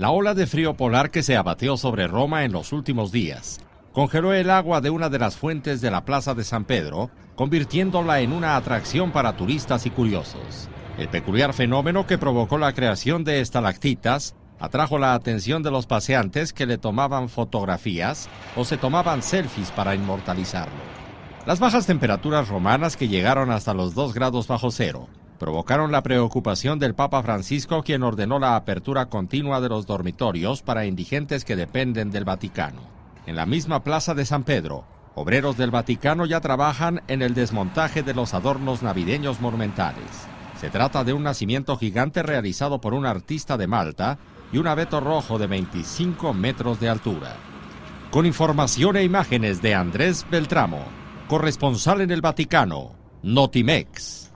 La ola de frío polar que se abatió sobre Roma en los últimos días congeló el agua de una de las fuentes de la Plaza de San Pedro, convirtiéndola en una atracción para turistas y curiosos. El peculiar fenómeno que provocó la creación de estalactitas atrajo la atención de los paseantes que le tomaban fotografías o se tomaban selfies para inmortalizarlo. Las bajas temperaturas romanas que llegaron hasta los 2 grados bajo cero provocaron la preocupación del Papa Francisco, quien ordenó la apertura continua de los dormitorios para indigentes que dependen del Vaticano. En la misma plaza de San Pedro, obreros del Vaticano ya trabajan en el desmontaje de los adornos navideños monumentales. Se trata de un nacimiento gigante realizado por un artista de Malta y un abeto rojo de 25 metros de altura. Con información e imágenes de Andrés Beltramo, corresponsal en el Vaticano, Notimex.